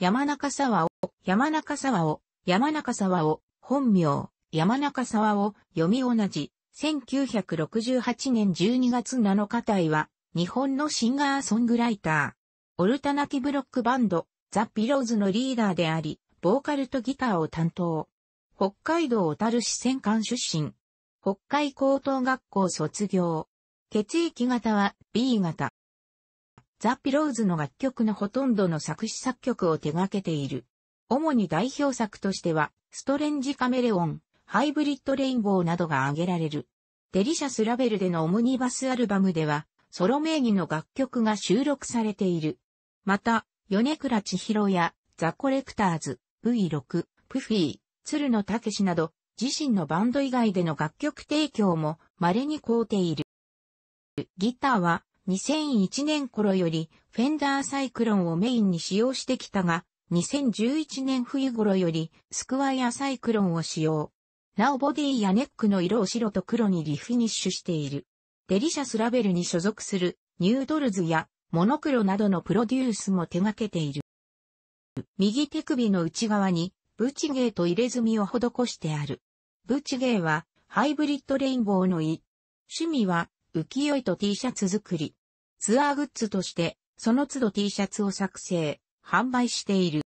山中沢を、山中沢を、山中沢を、本名、山中沢を、読み同じ、1968年12月7日体は、日本のシンガーソングライター。オルタナティブロックバンド、ザ・ピローズのリーダーであり、ボーカルとギターを担当。北海道小樽市戦艦出身。北海高等学校卒業。血液型は B 型。ザ・ピローズの楽曲のほとんどの作詞作曲を手掛けている。主に代表作としては、ストレンジカメレオン、ハイブリッドレインボーなどが挙げられる。デリシャスラベルでのオムニバスアルバムでは、ソロ名義の楽曲が収録されている。また、米倉千尋や、ザ・コレクターズ、V6、プフィー、鶴野武史など、自身のバンド以外での楽曲提供も稀に凍っている。ギターは、2001年頃よりフェンダーサイクロンをメインに使用してきたが、2011年冬頃よりスクワイアサイクロンを使用。なおボディやネックの色を白と黒にリフィニッシュしている。デリシャスラベルに所属するニュードルズやモノクロなどのプロデュースも手掛けている。右手首の内側にブチゲーと入れ墨を施してある。ブチゲーはハイブリッドレインボーの意。趣味は浮世絵と T シャツ作り。ツアーグッズとして、その都度 T シャツを作成、販売している。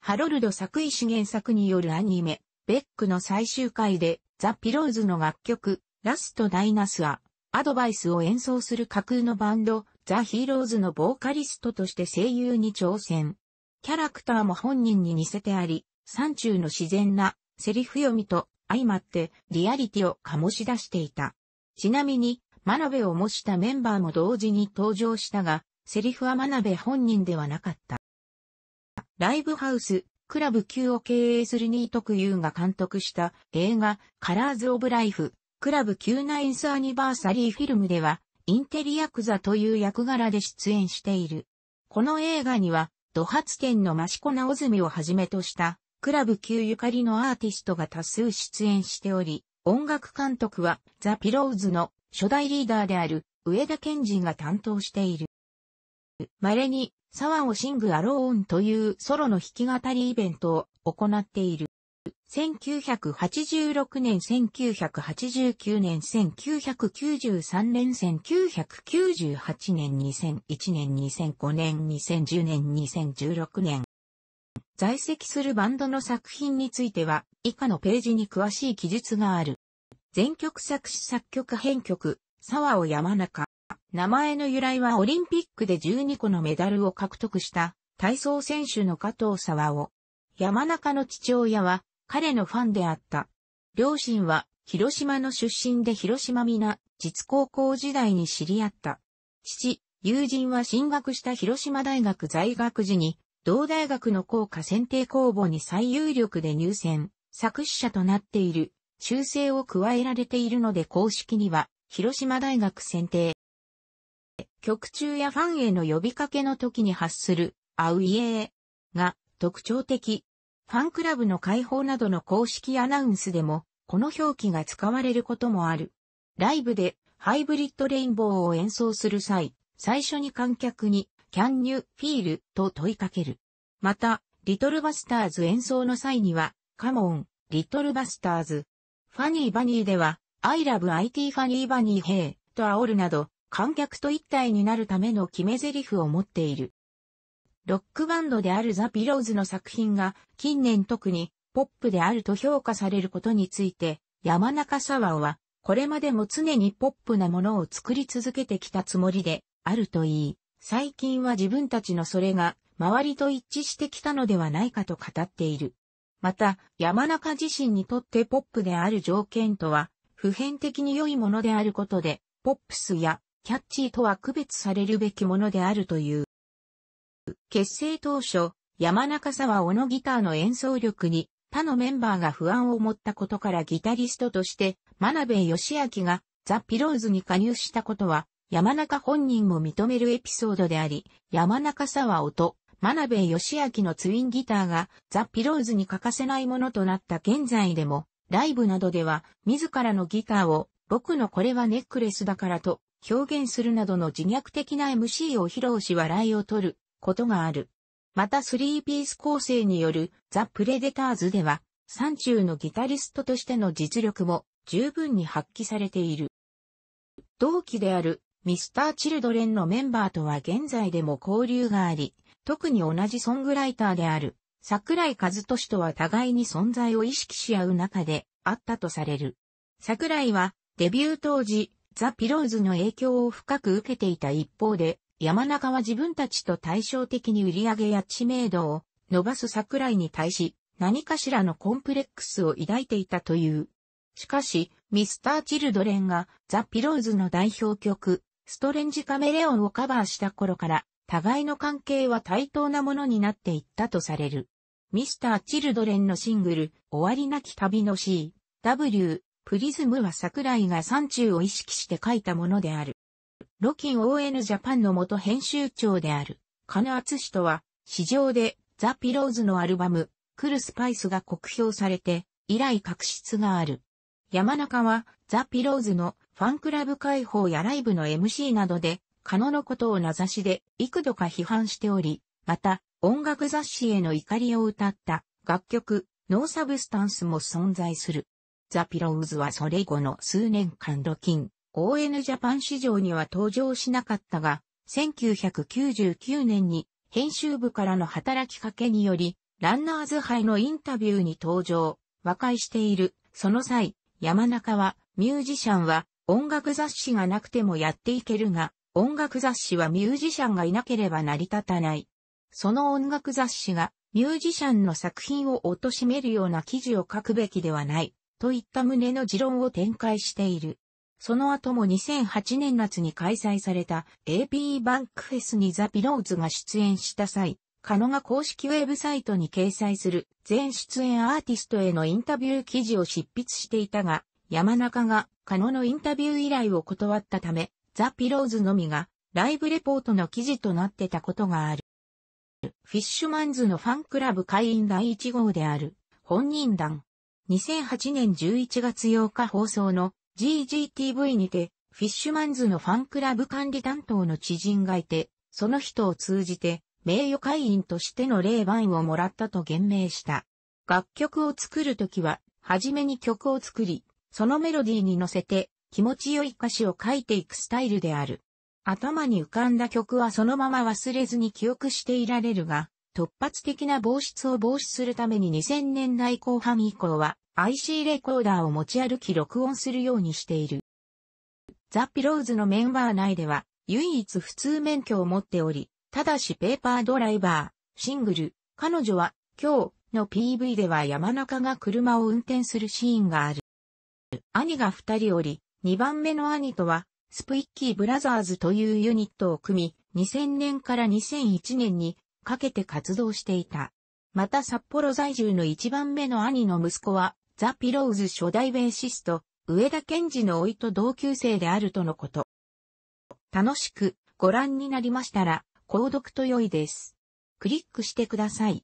ハロルド作石原作によるアニメ、ベックの最終回で、ザ・ピローズの楽曲、ラスト・ダイナスア、アドバイスを演奏する架空のバンド、ザ・ヒーローズのボーカリストとして声優に挑戦。キャラクターも本人に似せてあり、山中の自然なセリフ読みと相まってリアリティを醸し出していた。ちなみに、真鍋を模したメンバーも同時に登場したが、セリフは真鍋本人ではなかった。ライブハウス、クラブ級を経営するニートクユーが監督した映画、カラーズ・オブ・ライフ、クラブ級ナインス・アニバーサリー・フィルムでは、インテリアクザという役柄で出演している。この映画には、土発県のナオズミをはじめとした、クラブ級ゆかりのアーティストが多数出演しており、音楽監督は、ザ・ピローズの初代リーダーである上田健人が担当している。稀に、沢をシングアローンというソロの弾き語りイベントを行っている。1986年、1989年、1993年、1998年、2001年、2005年、2010年、2016年。在籍するバンドの作品については、以下のページに詳しい記述がある。全曲作詞作曲編曲、沢尾山中。名前の由来はオリンピックで12個のメダルを獲得した体操選手の加藤沢尾。山中の父親は彼のファンであった。両親は広島の出身で広島皆実高校時代に知り合った。父、友人は進学した広島大学在学時に同大学の校歌選定公募に最有力で入選、作詞者となっている修正を加えられているので公式には、広島大学選定。曲中やファンへの呼びかけの時に発する、アウイエーが特徴的。ファンクラブの開放などの公式アナウンスでも、この表記が使われることもある。ライブでハイブリッドレインボーを演奏する際、最初に観客に、Can you feel? と問いかける。また、リトルバスターズ演奏の際には、Come on, リトルバスターズファニーバニーでは、I love IT ファニーバニーヘイと煽るなど、観客と一体になるための決め台詞を持っている。ロックバンドであるザ・ピローズの作品が近年特にポップであると評価されることについて山中沢はこれまでも常にポップなものを作り続けてきたつもりであるといい最近は自分たちのそれが周りと一致してきたのではないかと語っている。また、山中自身にとってポップである条件とは、普遍的に良いものであることで、ポップスやキャッチーとは区別されるべきものであるという。結成当初、山中さは小野ギターの演奏力に他のメンバーが不安を持ったことからギタリストとして、真鍋義明がザ・ピローズに加入したことは、山中本人も認めるエピソードであり、山中さは音、真鍋義明のツインギターがザ・ピローズに欠かせないものとなった現在でも、ライブなどでは自らのギターを僕のこれはネックレスだからと表現するなどの自虐的な MC を披露し笑いを取ることがある。またスリーピース構成によるザ・プレデターズでは、山中のギタリストとしての実力も十分に発揮されている。同期であるミスター・チルドレンのメンバーとは現在でも交流があり、特に同じソングライターである、桜井和俊とは互いに存在を意識し合う中であったとされる。桜井は、デビュー当時、ザ・ピローズの影響を深く受けていた一方で、山中は自分たちと対照的に売り上げや知名度を伸ばす桜井に対し、何かしらのコンプレックスを抱いていたという。しかし、ミスター・チルドレンがザ・ピローズの代表曲、ストレンジ・カメレオンをカバーした頃から、互いの関係は対等なものになっていったとされる。ミスター・チルドレンのシングル、終わりなき旅の C、W、プリズムは桜井が山中を意識して書いたものである。ロキン ON ジャパンの元編集長である、金厚氏とは、市場でザ・ピローズのアルバム、クルスパイスが酷評されて、以来確執がある。山中は、ザ・ピローズのファンクラブ開放やライブの MC などで、カノのことを名指しで幾度か批判しており、また、音楽雑誌への怒りを歌った楽曲、ノーサブスタンスも存在する。ザ・ピローズはそれ以後の数年間ロキン、ON ジャパン市場には登場しなかったが、1999年に編集部からの働きかけにより、ランナーズ杯のインタビューに登場、和解している。その際、山中は、ミュージシャンは音楽雑誌がなくてもやっていけるが、音楽雑誌はミュージシャンがいなければ成り立たない。その音楽雑誌がミュージシャンの作品を貶めるような記事を書くべきではない、といった旨の持論を展開している。その後も2008年夏に開催された AP バンクフェスにザ・ピローズが出演した際、カノが公式ウェブサイトに掲載する全出演アーティストへのインタビュー記事を執筆していたが、山中がカノのインタビュー依頼を断ったため、ザ・ピローズのみが、ライブレポートの記事となってたことがある。フィッシュマンズのファンクラブ会員第1号である、本人団。2008年11月8日放送の GGTV にて、フィッシュマンズのファンクラブ管理担当の知人がいて、その人を通じて、名誉会員としての霊番をもらったと言明した。楽曲を作るときは、はじめに曲を作り、そのメロディーに乗せて、気持ちよい歌詞を書いていくスタイルである。頭に浮かんだ曲はそのまま忘れずに記憶していられるが、突発的な防湿を防止するために2000年代後半以降は IC レコーダーを持ち歩き録音するようにしている。ザ・ピローズのメンバー内では唯一普通免許を持っており、ただしペーパードライバー、シングル、彼女は今日の PV では山中が車を運転するシーンがある。兄が二人おり、2番目の兄とは、スプイッキーブラザーズというユニットを組み、2000年から2001年にかけて活動していた。また札幌在住の1番目の兄の息子は、ザ・ピローズ初代ベーシスト、上田健二の甥と同級生であるとのこと。楽しくご覧になりましたら、購読と良いです。クリックしてください。